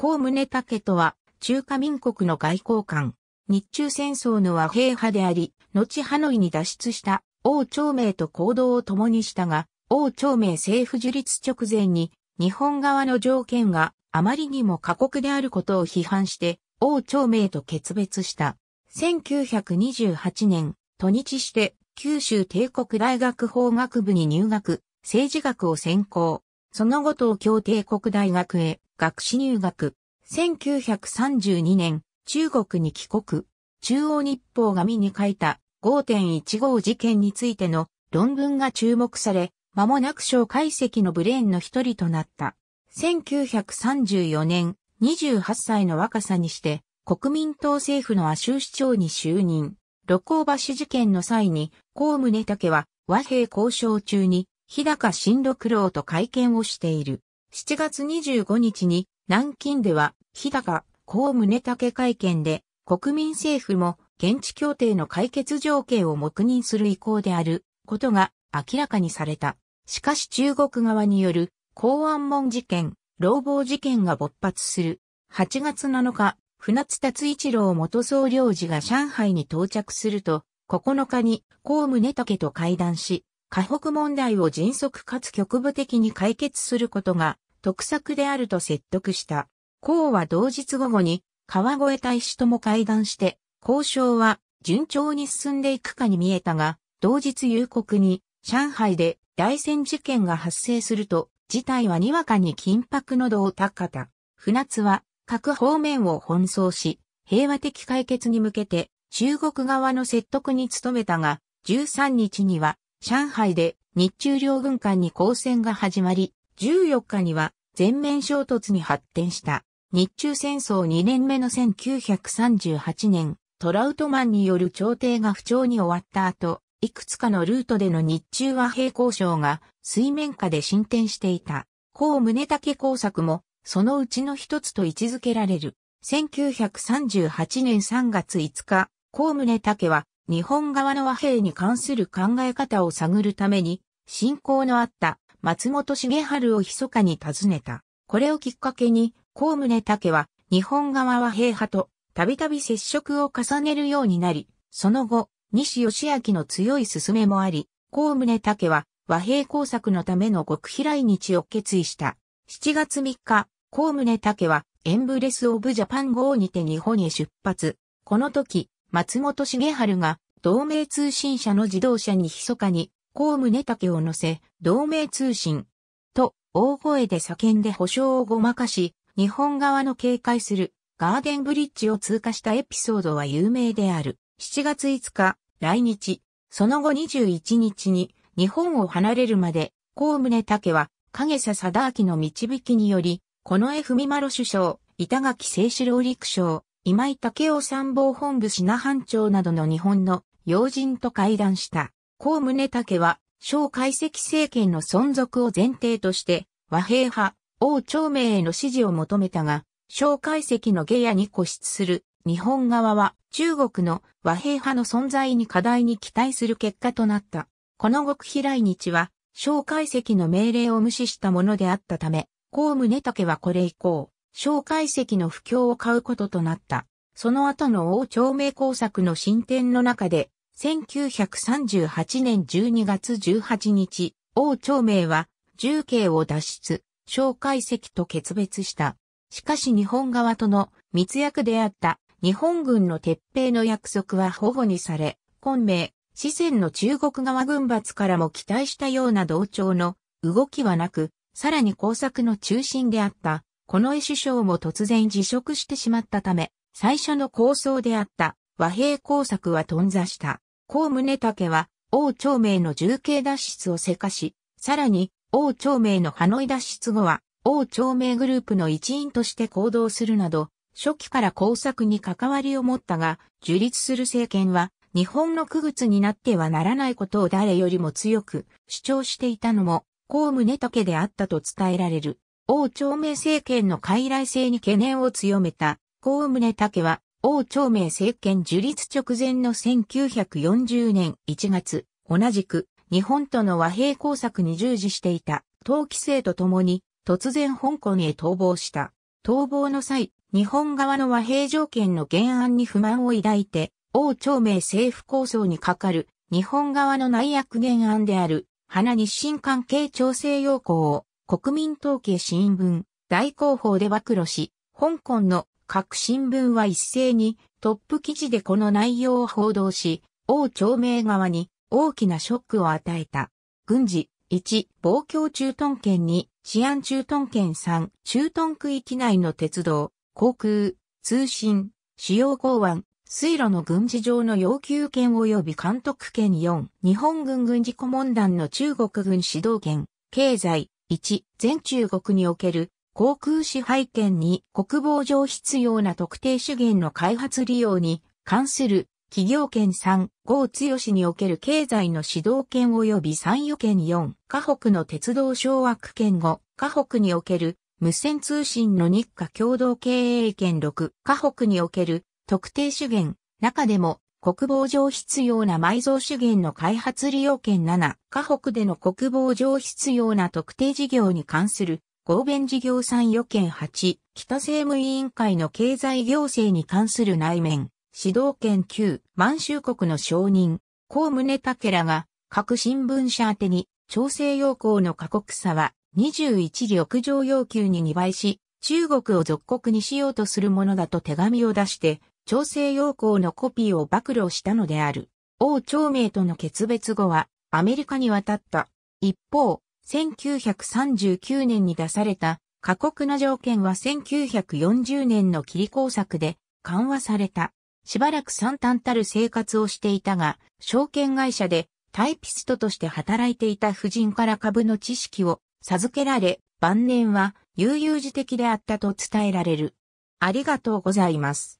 高宗武とは、中華民国の外交官、日中戦争の和平派であり、後ハノイに脱出した王朝明と行動を共にしたが、王朝明政府樹立直前に、日本側の条件があまりにも過酷であることを批判して、王朝明と決別した。1928年、都日して、九州帝国大学法学部に入学、政治学を専攻。その後東京帝国大学へ学士入学。1932年、中国に帰国。中央日報が見に書いた5.15事件についての論文が注目され、間もなく小解析のブレーンの一人となった。1934年、28歳の若さにして、国民党政府の阿州市長に就任。六甲橋事件の際に、高宗武は和平交渉中に日高新六郎と会見をしている。7月25日に南京では日高公宗武会見で国民政府も現地協定の解決条件を黙認する意向であることが明らかにされた。しかし中国側による公安門事件、労亡事件が勃発する。8月7日、船津達一郎元総領事が上海に到着すると、9日に公宗武と会談し、河北問題を迅速かつ局部的に解決することが得策であると説得した。孔は同日午後に川越大使とも会談して、交渉は順調に進んでいくかに見えたが、同日夕刻に上海で大戦事件が発生すると、事態はにわかに緊迫の度を高た。船津は各方面を奔走し、平和的解決に向けて中国側の説得に努めたが、13日には上海で日中両軍間に交戦が始まり、14日には全面衝突に発展した日中戦争2年目の1938年、トラウトマンによる調停が不調に終わった後、いくつかのルートでの日中和平交渉が水面下で進展していた。高宗武工作もそのうちの一つと位置づけられる。1938年3月5日、高宗武は日本側の和平に関する考え方を探るために、親交のあった松本茂春を密かに訪ねた。これをきっかけに、高宗武は日本側和平派とたびたび接触を重ねるようになり、その後、西義明の強い勧めもあり、高宗武は和平工作のための極秘来日を決意した。7月3日、高宗武はエンブレス・オブ・ジャパン号にて日本へ出発。この時、松本茂春が、同盟通信社の自動車に密かに、ネ宗ケを乗せ、同盟通信、と、大声で叫んで保証をごまかし、日本側の警戒する、ガーデンブリッジを通過したエピソードは有名である。7月5日、来日、その後21日に、日本を離れるまで、ネ宗ケは、影佐貞明の導きにより、この踏み丸首相、板垣清志郎陸将、今井武雄参謀本部品班長などの日本の要人と会談した。高宗武は、小解析政権の存続を前提として、和平派、王朝明への支持を求めたが、小解析の下野に固執する日本側は中国の和平派の存在に課題に期待する結果となった。この極秘来日は、小解析の命令を無視したものであったため、高宗武はこれ以降、小海石の不況を買うこととなった。その後の王朝明工作の進展の中で、1938年12月18日、王朝明は重慶を脱出、小海石と決別した。しかし日本側との密約であった日本軍の撤兵の約束は保護にされ、昆明、四川の中国側軍閥からも期待したような同調の動きはなく、さらに工作の中心であったこの首相も突然辞職してしまったため、最初の構想であった和平工作は頓挫した。高宗武は王長明の重慶脱出をせかし、さらに王長明のハノイ脱出後は王長明グループの一員として行動するなど、初期から工作に関わりを持ったが、樹立する政権は日本の区別になってはならないことを誰よりも強く主張していたのも、高宗武であったと伝えられる。王朝明政権の傀儡性に懸念を強めた、高宗武は、王朝明政権樹立直前の1940年1月、同じく日本との和平工作に従事していた、陶器制とともに、突然香港へ逃亡した。逃亡の際、日本側の和平条件の原案に不満を抱いて、王朝明政府構想にかかる日本側の内約原案である、花日清関係調整要項を国民統計新聞、大広報で暴露し、香港の各新聞は一斉にトップ記事でこの内容を報道し、王朝明側に大きなショックを与えた。軍事、1、防共駐屯圏2、治安駐屯圏3、駐屯区域内の鉄道、航空、通信、主要港湾、水路の軍事上の要求権及び監督権4、日本軍軍事顧問団の中国軍指導権、経済、1、全中国における航空支配権に国防上必要な特定資源の開発利用に関する企業権3、郷強における経済の指導権及び参与権4、河北の鉄道掌握権5、河北における無線通信の日課共同経営権6、河北における特定資源、中でも国防上必要な埋蔵資源の開発利用権7、河北での国防上必要な特定事業に関する合弁事業参与権8、北政務委員会の経済行政に関する内面、指導権9、満州国の承認、公宗武らが各新聞社宛てに調整要項の過酷さは21力上要求に2倍し、中国を属国にしようとするものだと手紙を出して、調整要項のコピーを暴露したのである。王朝明との決別後はアメリカに渡った。一方、1939年に出された過酷な条件は1940年の切り工作で緩和された。しばらく惨憺たる生活をしていたが、証券会社でタイピストとして働いていた夫人から株の知識を授けられ、晩年は悠々自適であったと伝えられる。ありがとうございます。